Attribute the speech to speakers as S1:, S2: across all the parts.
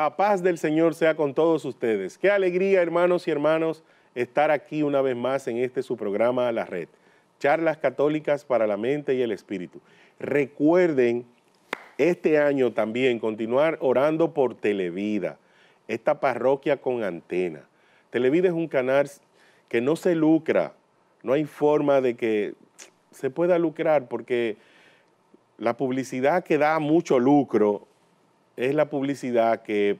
S1: La paz del Señor sea con todos ustedes. Qué alegría, hermanos y hermanos, estar aquí una vez más en este su programa La Red. Charlas católicas para la mente y el espíritu. Recuerden este año también continuar orando por Televida, esta parroquia con antena. Televida es un canal que no se lucra, no hay forma de que se pueda lucrar porque la publicidad que da mucho lucro es la publicidad que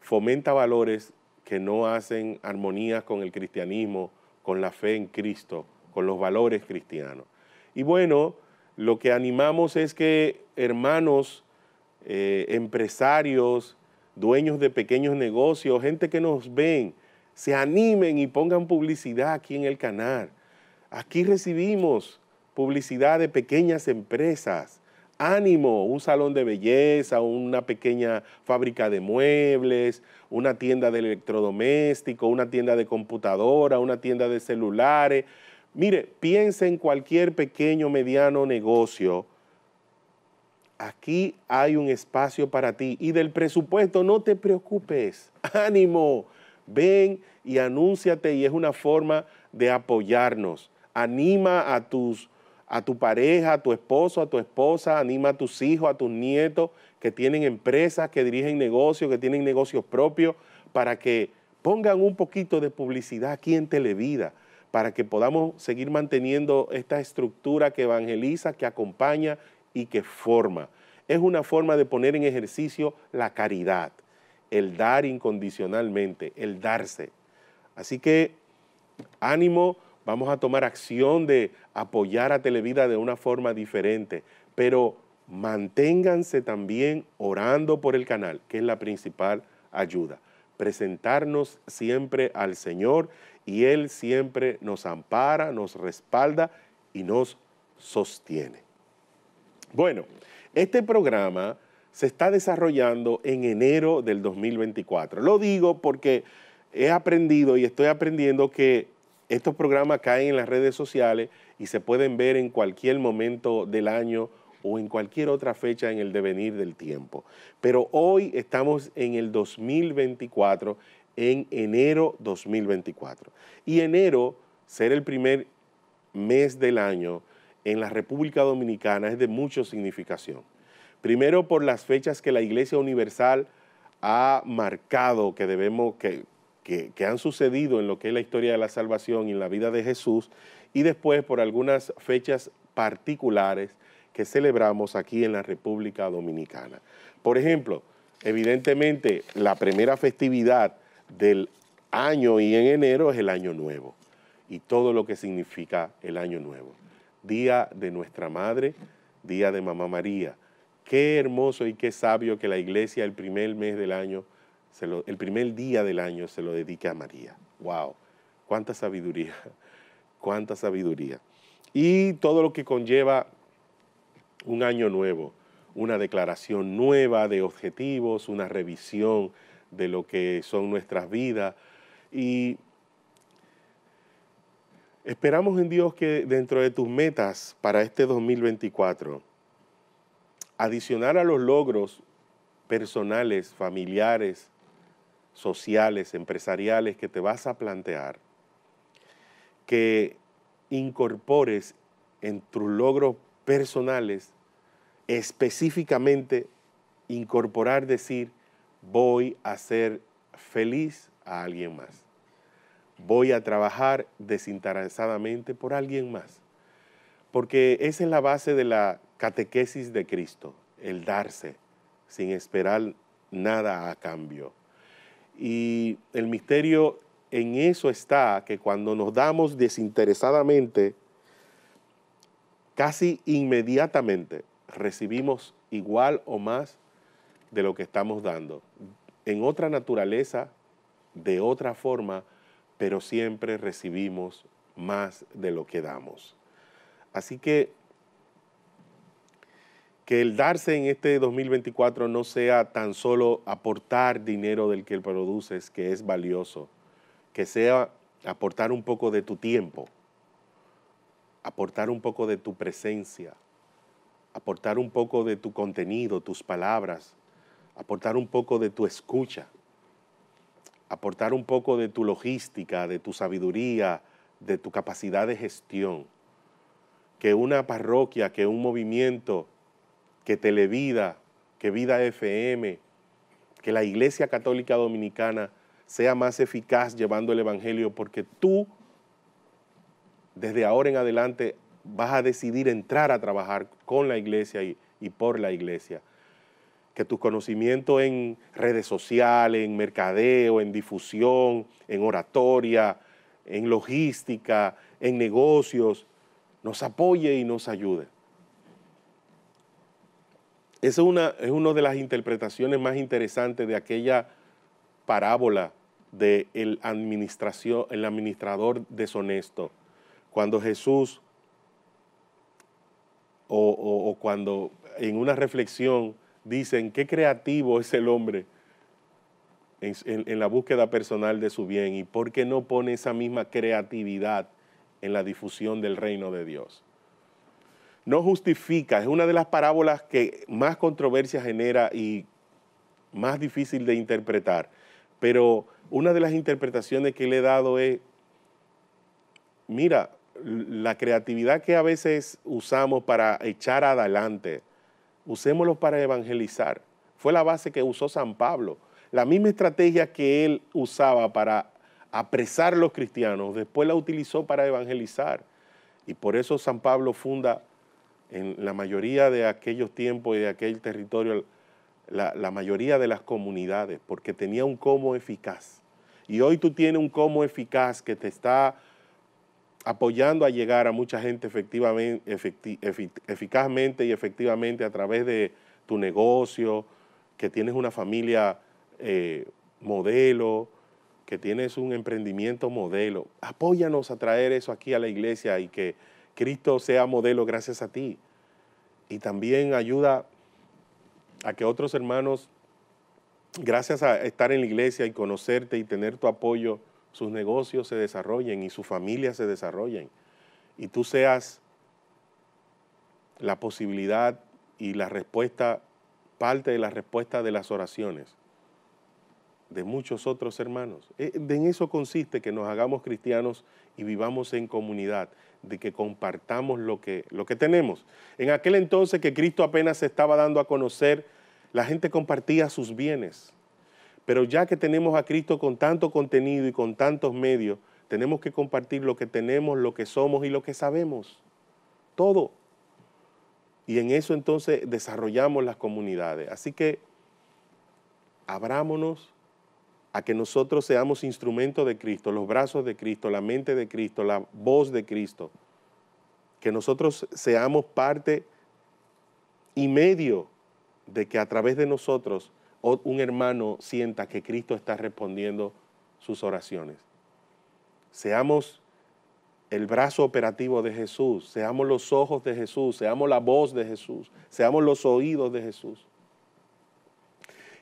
S1: fomenta valores que no hacen armonía con el cristianismo, con la fe en Cristo, con los valores cristianos. Y bueno, lo que animamos es que hermanos, eh, empresarios, dueños de pequeños negocios, gente que nos ven, se animen y pongan publicidad aquí en el canal. Aquí recibimos publicidad de pequeñas empresas, ánimo, un salón de belleza, una pequeña fábrica de muebles, una tienda de electrodoméstico, una tienda de computadora, una tienda de celulares. Mire, piense en cualquier pequeño, mediano negocio. Aquí hay un espacio para ti y del presupuesto no te preocupes. Ánimo, ven y anúnciate y es una forma de apoyarnos. Anima a tus a tu pareja, a tu esposo, a tu esposa, anima a tus hijos, a tus nietos que tienen empresas, que dirigen negocios, que tienen negocios propios, para que pongan un poquito de publicidad aquí en Televida, para que podamos seguir manteniendo esta estructura que evangeliza, que acompaña y que forma. Es una forma de poner en ejercicio la caridad, el dar incondicionalmente, el darse. Así que ánimo vamos a tomar acción de apoyar a Televida de una forma diferente, pero manténganse también orando por el canal, que es la principal ayuda. Presentarnos siempre al Señor y Él siempre nos ampara, nos respalda y nos sostiene. Bueno, este programa se está desarrollando en enero del 2024. Lo digo porque he aprendido y estoy aprendiendo que estos programas caen en las redes sociales y se pueden ver en cualquier momento del año o en cualquier otra fecha en el devenir del tiempo. Pero hoy estamos en el 2024, en enero 2024. Y enero, ser el primer mes del año en la República Dominicana es de mucha significación. Primero por las fechas que la Iglesia Universal ha marcado que debemos, que, que, han sucedido en lo que es la historia de la salvación y en la vida de Jesús, y después por algunas fechas particulares que celebramos aquí en la República Dominicana. Por ejemplo, evidentemente la primera festividad del año y en enero es el Año Nuevo y todo lo que significa el Año Nuevo. Día de nuestra Madre, Día de Mamá María. Qué hermoso y qué sabio que la iglesia el primer mes del año el primer día del año se lo dedique a María. ¡Wow! ¡Cuánta sabiduría! ¡Cuánta sabiduría! Y todo lo que conlleva un año nuevo, una declaración nueva de objetivos, una revisión de lo que son nuestras vidas. Y esperamos en Dios que dentro de tus metas para este 2024, adicionar a los logros personales, familiares, sociales, empresariales que te vas a plantear, que incorpores en tus logros personales específicamente incorporar, decir, voy a ser feliz a alguien más. Voy a trabajar desinteresadamente por alguien más. Porque esa es la base de la catequesis de Cristo, el darse sin esperar nada a cambio. Y el misterio en eso está, que cuando nos damos desinteresadamente, casi inmediatamente recibimos igual o más de lo que estamos dando, en otra naturaleza, de otra forma, pero siempre recibimos más de lo que damos. Así que que el darse en este 2024 no sea tan solo aportar dinero del que produces, que es valioso, que sea aportar un poco de tu tiempo, aportar un poco de tu presencia, aportar un poco de tu contenido, tus palabras, aportar un poco de tu escucha, aportar un poco de tu logística, de tu sabiduría, de tu capacidad de gestión. Que una parroquia, que un movimiento que Televida, que Vida FM, que la Iglesia Católica Dominicana sea más eficaz llevando el Evangelio, porque tú desde ahora en adelante vas a decidir entrar a trabajar con la iglesia y, por la iglesia. Que tus conocimientos en redes sociales, en mercadeo, en difusión, en oratoria, en logística, en negocios, nos apoye y nos ayude. Esa es una, es de las interpretaciones más interesantes de aquella parábola del administración, el administrador deshonesto. Cuando Jesús o, cuando en una reflexión dicen qué creativo es el hombre en la búsqueda personal de su bien y por qué no pone esa misma creatividad en la difusión del reino de Dios no justifica, es una de las parábolas que más controversia genera y más difícil de interpretar, pero una de las interpretaciones que le he dado es, mira, la creatividad que a veces usamos para echar adelante, usémoslo para evangelizar. Fue la base que usó San Pablo. La misma estrategia que él usaba para apresar a los cristianos, después la utilizó para evangelizar. Y por eso San Pablo funda en la mayoría de aquellos tiempos y de aquel territorio, la, mayoría de las comunidades, porque tenía un cómo eficaz. Y hoy tú tienes un cómo eficaz que te está apoyando a llegar a mucha gente efectivamente, eficazmente y efectivamente a través de tu negocio, que tienes una familia eh, modelo, que tienes un emprendimiento modelo. Apóyanos a traer eso aquí a la iglesia y que Cristo sea modelo gracias a ti. Y también ayuda a que otros hermanos, gracias a estar en la iglesia y conocerte y tener tu apoyo, sus negocios se desarrollen y sus familias se desarrollen. Y tú seas la posibilidad y la respuesta, parte de la respuesta de las oraciones de muchos otros hermanos. Eh, en eso consiste que nos hagamos cristianos y vivamos en comunidad, de que compartamos lo que, lo que tenemos. En aquel entonces que Cristo apenas se estaba dando a conocer, la gente compartía sus bienes. Pero ya que tenemos a Cristo con tanto contenido y con tantos medios, tenemos que compartir lo que tenemos, lo que somos y lo que sabemos. Todo. Y en eso entonces desarrollamos las comunidades. Así que abrámonos a que nosotros seamos instrumentos de Cristo, los brazos de Cristo, la mente de Cristo, la voz de Cristo. Que nosotros seamos parte y medio de que a través de nosotros un hermano sienta que Cristo está respondiendo sus oraciones. Seamos el brazo operativo de Jesús, seamos los ojos de Jesús, seamos la voz de Jesús, seamos los oídos de Jesús.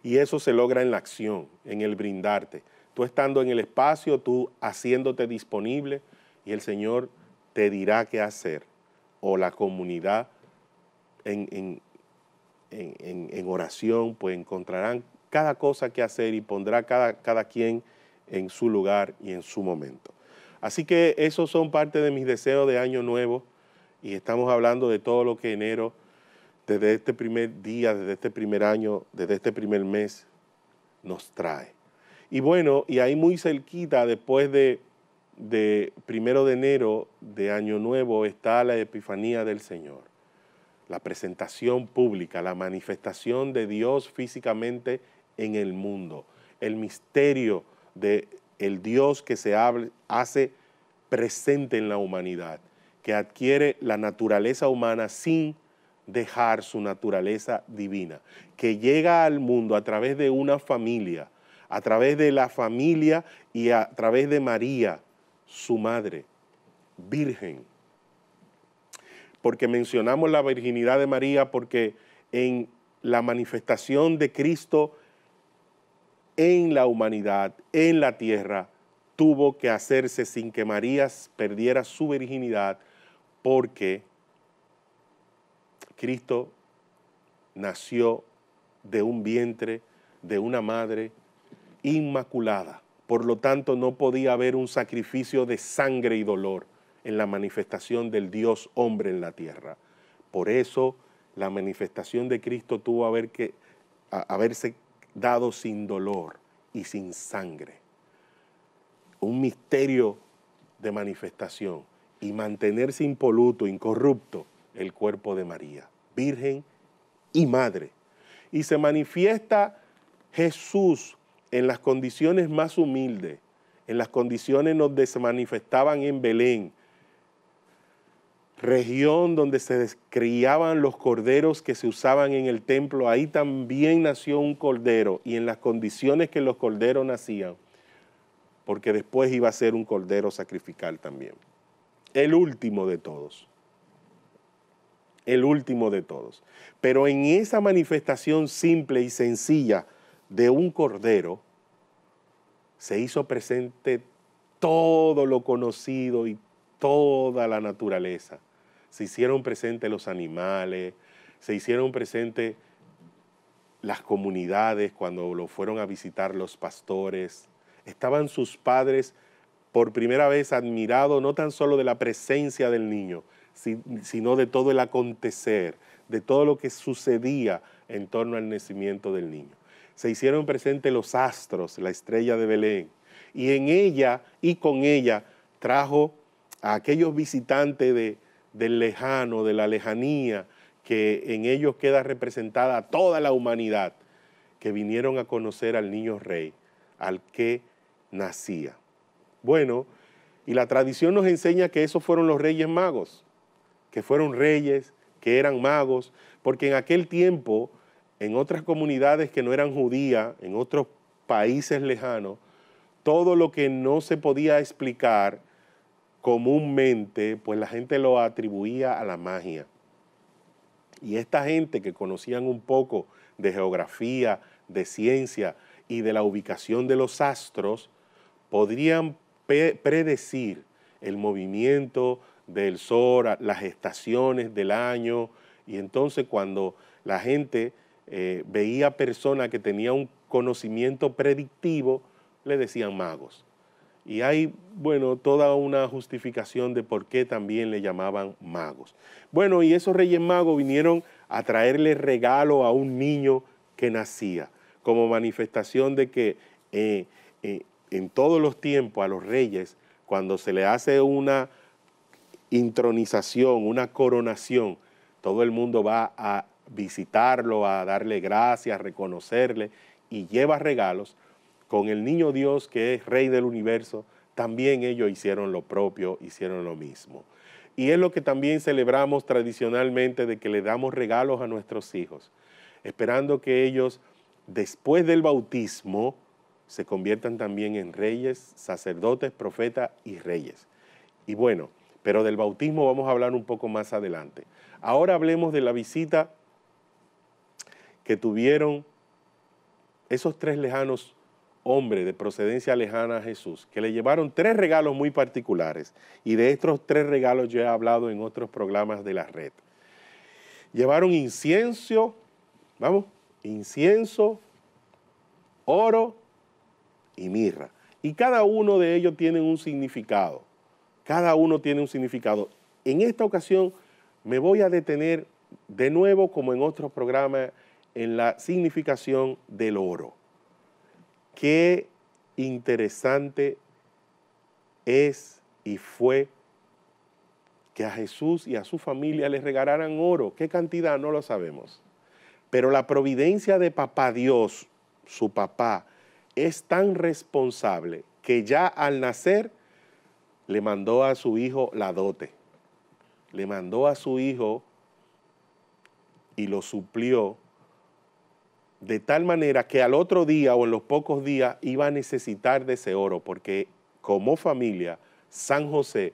S1: Y eso se logra en la acción, en el brindarte. Tú estando en el espacio, tú haciéndote disponible y el Señor te dirá qué hacer. O la comunidad en, en, en, oración, pues encontrarán cada cosa que hacer y pondrá cada, cada quien en su lugar y en su momento. Así que esos son parte de mis deseos de año nuevo y estamos hablando de todo lo que enero desde este primer día, desde este primer año, desde este primer mes, nos trae. Y bueno, y ahí muy cerquita, después de, primero de enero de Año Nuevo, está la Epifanía del Señor, la presentación pública, la manifestación de Dios físicamente en el mundo, el misterio de Dios que se hace presente en la humanidad, que adquiere la naturaleza humana sin dejar su naturaleza divina, que llega al mundo a través de una familia, a través de la familia y a través de María, su madre, virgen. Porque mencionamos la virginidad de María porque en la manifestación de Cristo en la humanidad, en la tierra, tuvo que hacerse sin que María perdiera su virginidad porque Cristo nació de un vientre, de una madre inmaculada. Por lo tanto, no podía haber un sacrificio de sangre y dolor en la manifestación del Dios hombre en la tierra. Por eso, la manifestación de Cristo tuvo que, haberse dado sin dolor y sin sangre. Un misterio de manifestación y mantenerse impoluto, incorrupto, el cuerpo de María, Virgen y Madre. Y se manifiesta Jesús en las condiciones más humildes, en las condiciones donde se manifestaban en Belén, región donde se criaban los corderos que se usaban en el templo, ahí también nació un cordero y en las condiciones que los corderos nacían, porque después iba a ser un cordero sacrificial también, el último de todos el último de todos. Pero en esa manifestación simple y sencilla de un cordero, se hizo presente todo lo conocido y toda la naturaleza. Se hicieron presentes los animales, se hicieron presentes las comunidades cuando lo fueron a visitar los pastores. Estaban sus padres por primera vez admirados no tan solo de la presencia del niño, sino de todo el acontecer, de todo lo que sucedía en torno al nacimiento del niño. Se hicieron presentes los astros, la estrella de Belén, y en ella y con ella trajo a aquellos visitantes de, del lejano, de la lejanía, que en ellos queda representada toda la humanidad, que vinieron a conocer al niño rey, al que nacía. Bueno, y la tradición nos enseña que esos fueron los reyes magos que fueron reyes, que eran magos, porque en aquel tiempo, en otras comunidades que no eran judías, en otros países lejanos, todo lo que no se podía explicar comúnmente, pues la gente lo atribuía a la magia. Y esta gente que conocían un poco de geografía, de ciencia y de la ubicación de los astros, podrían predecir el movimiento del sol, las estaciones del año. Y entonces cuando la gente eh, veía personas que tenían un conocimiento predictivo, le decían magos. Y hay, bueno, toda una justificación de por qué también le llamaban magos. Bueno, y esos reyes magos vinieron a traerle regalo a un niño que nacía, como manifestación de que eh, eh, en todos los tiempos a los reyes, cuando se le hace una intronización, una coronación, todo el mundo va a visitarlo, a darle gracias, a reconocerle y lleva regalos, con el niño Dios que es rey del universo, también ellos hicieron lo propio, hicieron lo mismo. Y es lo que también celebramos tradicionalmente de que le damos regalos a nuestros hijos, esperando que ellos, después del bautismo, se conviertan también en reyes, sacerdotes, profetas y reyes. Y bueno, pero del bautismo vamos a hablar un poco más adelante. Ahora hablemos de la visita que tuvieron esos tres lejanos hombres de procedencia lejana a Jesús, que le llevaron tres regalos muy particulares. Y de estos tres regalos yo he hablado en otros programas de la red. Llevaron incienso, vamos, incienso, oro y mirra. Y cada uno de ellos tiene un significado. Cada uno tiene un significado. En esta ocasión me voy a detener de nuevo, como en otros programas, en la significación del oro. Qué interesante es y fue que a Jesús y a su familia les regalaran oro. ¿Qué cantidad? No lo sabemos. Pero la providencia de papá Dios, su papá, es tan responsable que ya al nacer le mandó a su hijo la dote, le mandó a su hijo y lo suplió de tal manera que al otro día o en los pocos días iba a necesitar de ese oro, porque como familia, San José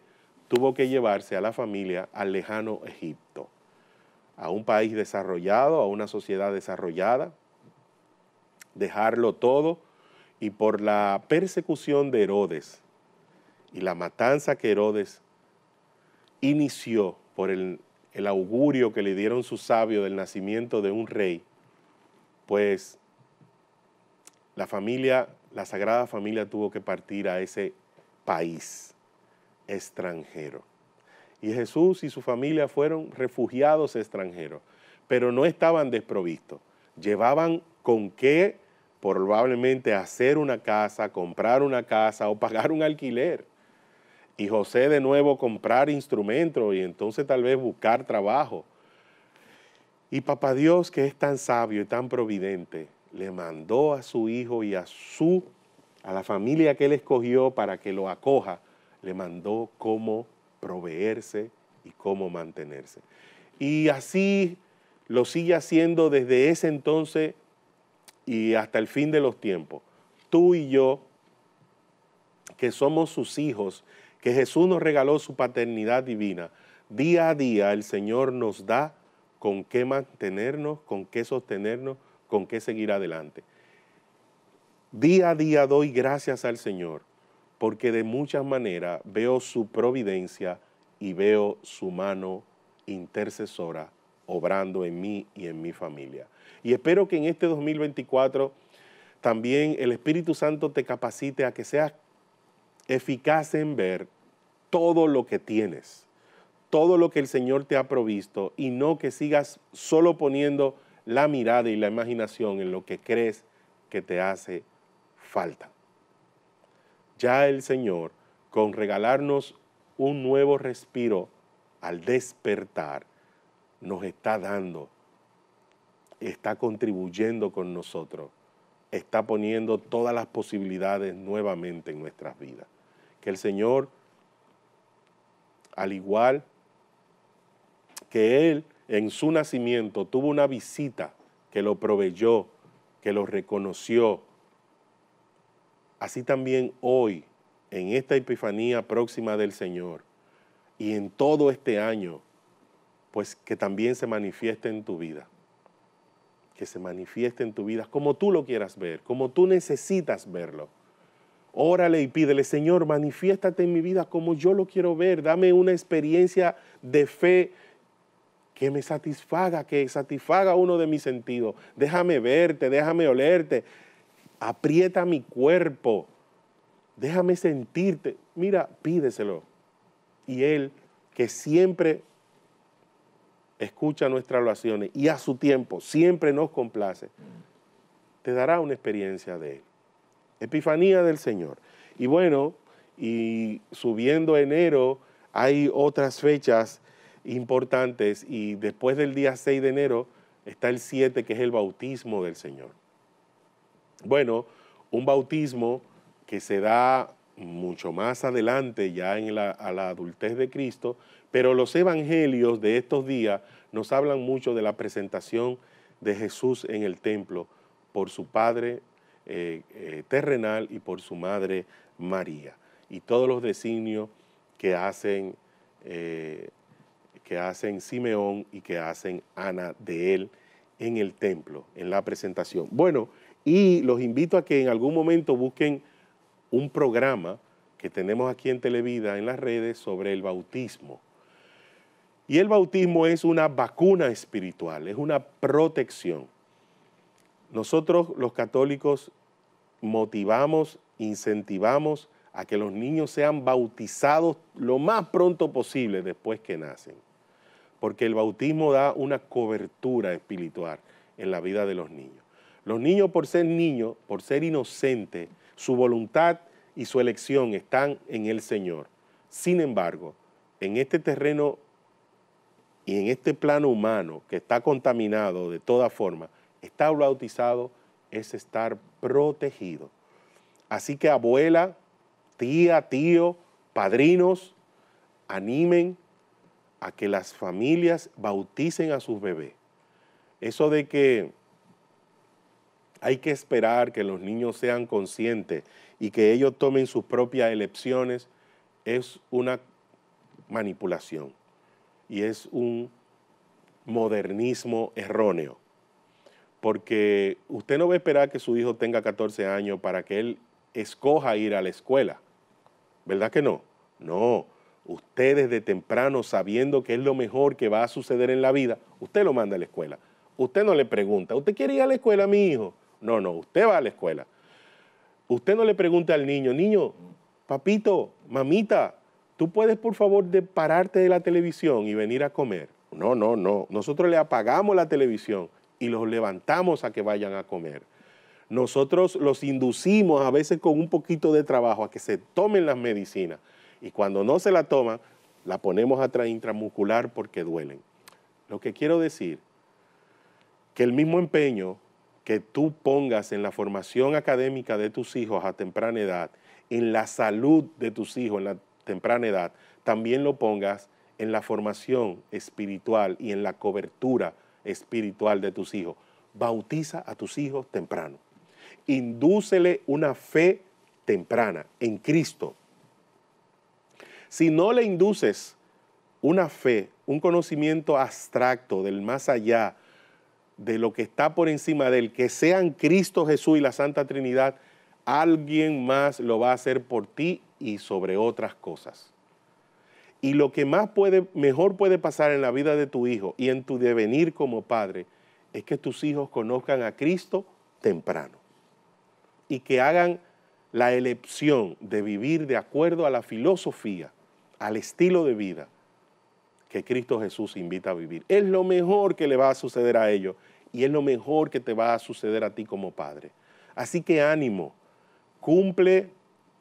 S1: tuvo que llevarse a la familia al lejano Egipto, a un país desarrollado, a una sociedad desarrollada, dejarlo todo y por la persecución de Herodes, y la matanza que Herodes inició por el, augurio que le dieron sus sabios del nacimiento de un rey, pues la familia, la sagrada familia tuvo que partir a ese país extranjero. Y Jesús y su familia fueron refugiados extranjeros, pero no estaban desprovistos. Llevaban con qué probablemente hacer una casa, comprar una casa o pagar un alquiler. Y José de nuevo comprar instrumentos y entonces tal vez buscar trabajo. Y papá Dios, que es tan sabio y tan providente, le mandó a su hijo y a su a la familia que él escogió para que lo acoja, le mandó cómo proveerse y cómo mantenerse. Y así lo sigue haciendo desde ese entonces y hasta el fin de los tiempos. Tú y yo, que somos sus hijos que Jesús nos regaló su paternidad divina. Día a día el Señor nos da con qué mantenernos, con qué sostenernos, con qué seguir adelante. Día a día doy gracias al Señor, porque de muchas maneras veo su providencia y veo su mano intercesora obrando en mí y en mi familia. Y espero que en este 2024 también el Espíritu Santo te capacite a que seas eficaz en ver todo lo que tienes, todo lo que el Señor te ha provisto y no que sigas solo poniendo la mirada y la imaginación en lo que crees que te hace falta. Ya el Señor, con regalarnos un nuevo respiro al despertar, nos está dando, está contribuyendo con nosotros, está poniendo todas las posibilidades nuevamente en nuestras vidas que el Señor, al igual que Él en su nacimiento tuvo una visita que lo proveyó, que lo reconoció, así también hoy, en esta Epifanía próxima del Señor y en todo este año, pues que también se manifieste en tu vida que se manifieste en tu vida, como tú lo quieras ver, como tú necesitas verlo. Órale y pídele, Señor, manifiéstate en mi vida como yo lo quiero ver. Dame una experiencia de fe que me satisfaga, que satisfaga uno de mis sentidos. Déjame verte, déjame olerte. Aprieta mi cuerpo. Déjame sentirte. Mira, pídeselo. Y Él, que siempre escucha nuestras oraciones y a su tiempo siempre nos complace, te dará una experiencia de Él. Epifanía del Señor. Y bueno, y subiendo enero hay otras fechas importantes y después del día 6 de enero está el 7 que es el bautismo del Señor. Bueno, un bautismo que se da mucho más adelante ya en a la adultez de Cristo, pero los evangelios de estos días nos hablan mucho de la presentación de Jesús en el templo por su Padre eh, eh, terrenal y por su madre María. Y todos los designios que hacen, eh, que hacen Simeón y que hacen Ana de él en el templo, en la presentación. Bueno, y los invito a que en algún momento busquen un programa que tenemos aquí en Televida, en las redes, sobre el bautismo. Y el bautismo es una vacuna espiritual, es una protección. Nosotros los católicos motivamos, incentivamos a que los niños sean bautizados lo más pronto posible después que nacen, porque el bautismo da una cobertura espiritual en la vida de los niños. Los niños por ser niños, por ser inocentes, su voluntad y su elección están en el Señor. Sin embargo, en este terreno y en este plano humano que está contaminado de toda forma, Estar bautizado es estar protegido. Así que abuela, tía, tío, padrinos, animen a que las familias bauticen a sus bebés. Eso de que hay que esperar que los niños sean conscientes y que ellos tomen sus propias elecciones es una manipulación y es un modernismo erróneo porque usted no va a esperar que su hijo tenga 14 años para que él escoja ir a la escuela. ¿Verdad que no? No. Usted desde temprano, sabiendo que es lo mejor que va a suceder en la vida, usted lo manda a la escuela. Usted no le pregunta, ¿usted quiere ir a la escuela, mi hijo? No, no, usted va a la escuela. Usted no le pregunta al niño, niño, papito, mamita, ¿tú puedes por favor de pararte de la televisión y venir a comer? No, no, no. Nosotros le apagamos la televisión y los levantamos a que vayan a comer. Nosotros los inducimos a veces con un poquito de trabajo a que se tomen las medicinas y cuando no se la toman, la ponemos a intramuscular porque duelen. Lo que quiero decir, que el mismo empeño que tú pongas en la formación académica de tus hijos a temprana edad, en la salud de tus hijos en la temprana edad, también lo pongas en la formación espiritual y en la cobertura espiritual de tus hijos. Bautiza a tus hijos temprano. Indúcele una fe temprana en Cristo. Si no le induces una fe, un conocimiento abstracto del más allá, de lo que está por encima del que sean Cristo Jesús y la Santa Trinidad, alguien más lo va a hacer por ti y sobre otras cosas. Y lo que más puede, mejor puede pasar en la vida de tu hijo y en tu devenir como padre es que tus hijos conozcan a Cristo temprano y que hagan la elección de vivir de acuerdo a la filosofía, al estilo de vida que Cristo Jesús invita a vivir. Es lo mejor que le va a suceder a ellos y es lo mejor que te va a suceder a ti como padre. Así que ánimo, cumple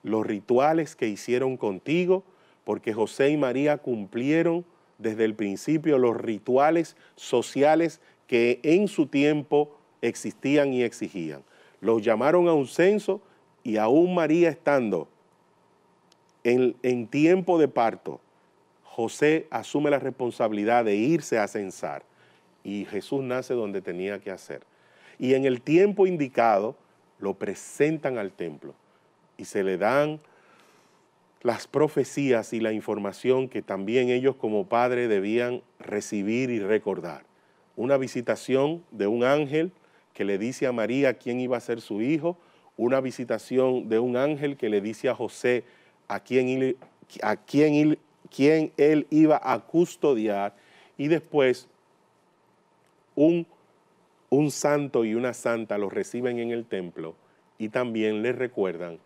S1: los rituales que hicieron contigo porque José y María cumplieron desde el principio los rituales sociales que en su tiempo existían y exigían. Los llamaron a un censo y aún María estando en, en tiempo de parto, José asume la responsabilidad de irse a censar y Jesús nace donde tenía que hacer. Y en el tiempo indicado lo presentan al templo y se le dan las profecías y la información que también ellos como padre debían recibir y recordar. Una visitación de un ángel que le dice a María quién iba a ser su hijo, una visitación de un ángel que le dice a José a quién, a él iba a custodiar y después un, un santo y una santa los reciben en el templo y también les recuerdan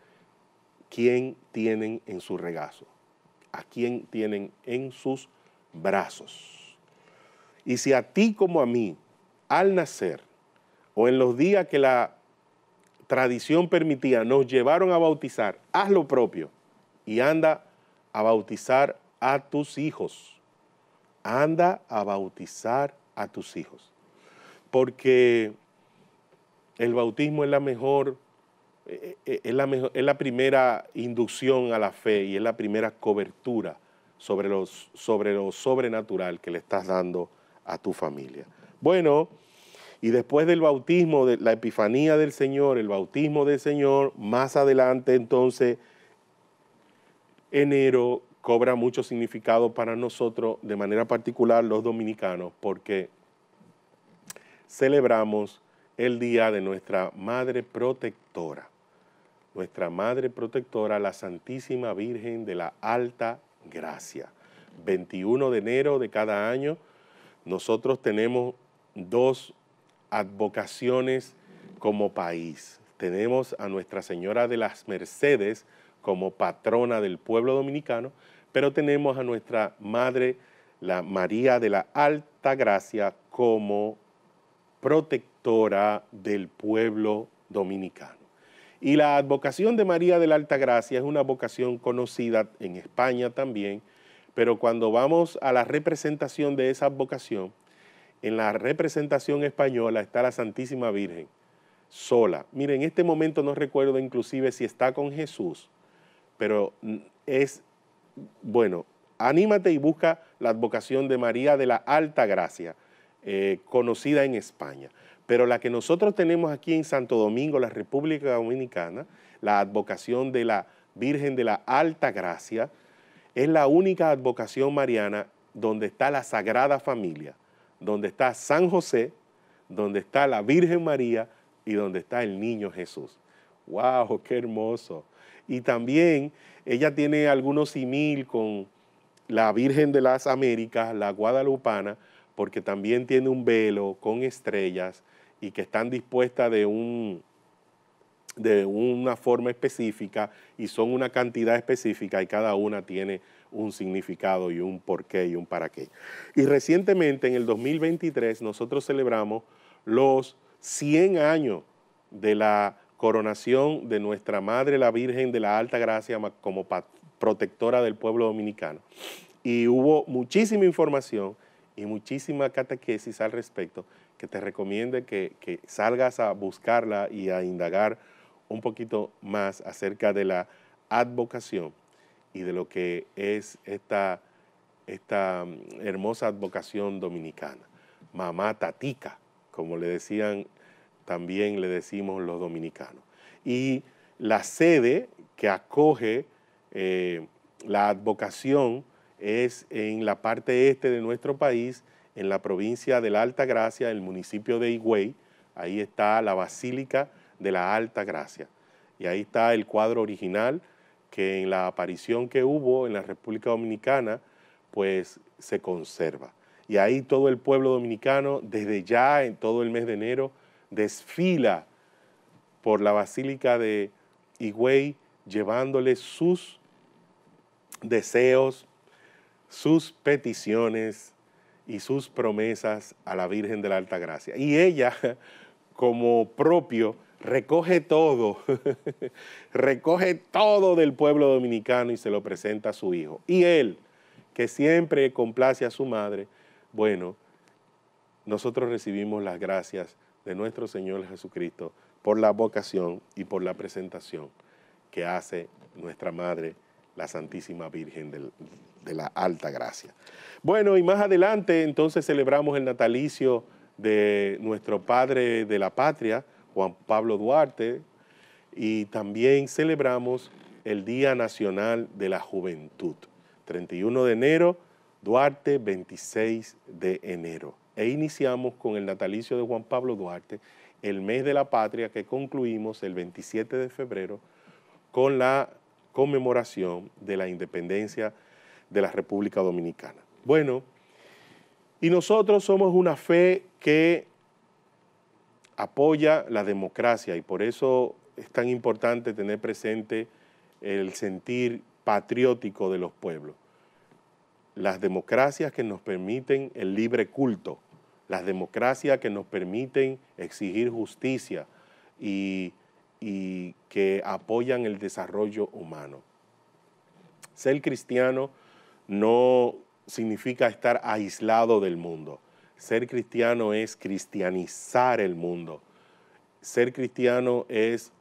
S1: quién tienen en su regazo, a quién tienen en sus brazos. Y si a ti como a mí, al nacer, o en los días que la tradición permitía, nos llevaron a bautizar, haz lo propio y anda a bautizar a tus hijos. Anda a bautizar a tus hijos. Porque el bautismo es la mejor eh, eh, es la, la primera inducción a la fe y es la primera cobertura sobre, los, sobre lo sobrenatural que le estás dando a tu familia. Bueno, y después del bautismo, de la epifanía del Señor, el bautismo del Señor, más adelante entonces, enero cobra mucho significado para nosotros, de manera particular los dominicanos, porque celebramos el día de nuestra Madre Protectora nuestra Madre Protectora, la Santísima Virgen de la Alta Gracia. 21 de enero de cada año, nosotros tenemos dos advocaciones como país. Tenemos a Nuestra Señora de las Mercedes como patrona del pueblo dominicano, pero tenemos a nuestra Madre, la María de la Alta Gracia, como protectora del pueblo dominicano. Y la advocación de María de la Alta Gracia es una vocación conocida en España también, pero cuando vamos a la representación de esa advocación, en la representación española está la Santísima Virgen, sola. Mire, en este momento no recuerdo inclusive si está con Jesús, pero es, bueno, anímate y busca la advocación de María de la Alta Gracia, eh, conocida en España. Pero la que nosotros tenemos aquí en Santo Domingo, la República Dominicana, la advocación de la Virgen de la Alta Gracia, es la única advocación mariana donde está la Sagrada Familia, donde está San José, donde está la Virgen María y donde está el niño Jesús. ¡Wow! ¡Qué hermoso! Y también ella tiene algunos simil con la Virgen de las Américas, la Guadalupana, porque también tiene un velo con estrellas y que están dispuestas de, un, de una forma específica y son una cantidad específica y cada una tiene un significado y un porqué y un para qué. Y recientemente, en el 2023, nosotros celebramos los 100 años de la coronación de nuestra Madre la Virgen de la Alta Gracia como protectora del pueblo dominicano. Y hubo muchísima información y muchísima catequesis al respecto que te recomiende que, salgas a buscarla y a indagar un poquito más acerca de la advocación y de lo que es esta, esta mm, hermosa advocación dominicana. Mamá Tatica, como le decían, también le decimos los dominicanos. Y la sede que acoge eh, la advocación es en la parte este de nuestro país, en la provincia de la Alta Gracia, el municipio de Higüey. Ahí está la Basílica de la Alta Gracia. Y ahí está el cuadro original que en la aparición que hubo en la República Dominicana, pues se conserva. Y ahí todo el pueblo dominicano, desde ya en todo el mes de enero, desfila por la Basílica de Higüey, llevándole sus deseos, sus peticiones, y sus promesas a la Virgen de la Alta Gracia. Y ella, como propio, recoge todo, recoge todo del pueblo dominicano y se lo presenta a su hijo. Y él, que siempre complace a su madre, bueno, nosotros recibimos las gracias de nuestro Señor Jesucristo por la vocación y por la presentación que hace nuestra madre la Santísima Virgen de la Alta Gracia. Bueno, y más adelante entonces celebramos el natalicio de nuestro padre de la patria, Juan Pablo Duarte, y también celebramos el Día Nacional de la Juventud, 31 de enero, Duarte 26 de enero. E iniciamos con el natalicio de Juan Pablo Duarte, el mes de la patria que concluimos el 27 de febrero con la conmemoración de la independencia de la República Dominicana. Bueno, y nosotros somos una fe que apoya la democracia y por eso es tan importante tener presente el sentir patriótico de los pueblos. Las democracias que nos permiten el libre culto, las democracias que nos permiten exigir justicia y y que apoyan el desarrollo humano. Ser cristiano no significa estar aislado del mundo. Ser cristiano es cristianizar el mundo. Ser cristiano es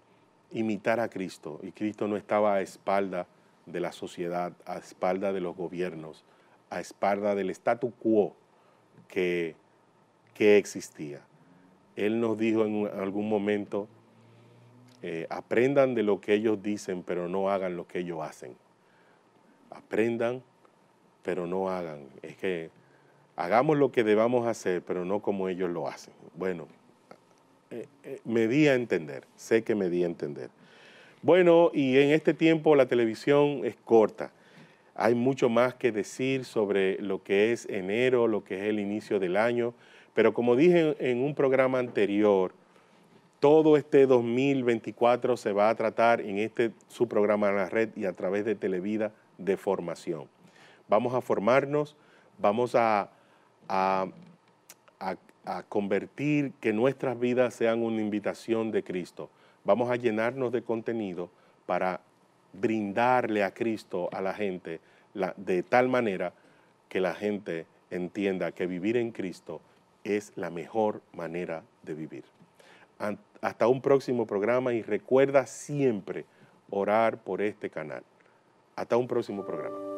S1: imitar a Cristo. Y Cristo no estaba a espalda de la sociedad, a espalda de los gobiernos, a espalda del statu quo que, que existía. Él nos dijo en algún momento, eh, aprendan de lo que ellos dicen, pero no hagan lo que ellos hacen. Aprendan, pero no hagan. Es que hagamos lo que debamos hacer, pero no como ellos lo hacen. Bueno, eh, eh, me di a entender, sé que me di a entender. Bueno, y en este tiempo la televisión es corta. Hay mucho más que decir sobre lo que es enero, lo que es el inicio del año, pero como dije en un programa anterior, todo este 2024 se va a tratar en este su programa en la red y a través de Televida de formación. Vamos a formarnos, vamos a, a, convertir que nuestras vidas sean una invitación de Cristo. Vamos a llenarnos de contenido para brindarle a Cristo a la gente de tal manera que la gente entienda que vivir en Cristo es la mejor manera de vivir. Hasta un próximo programa y recuerda siempre orar por este canal. Hasta un próximo programa.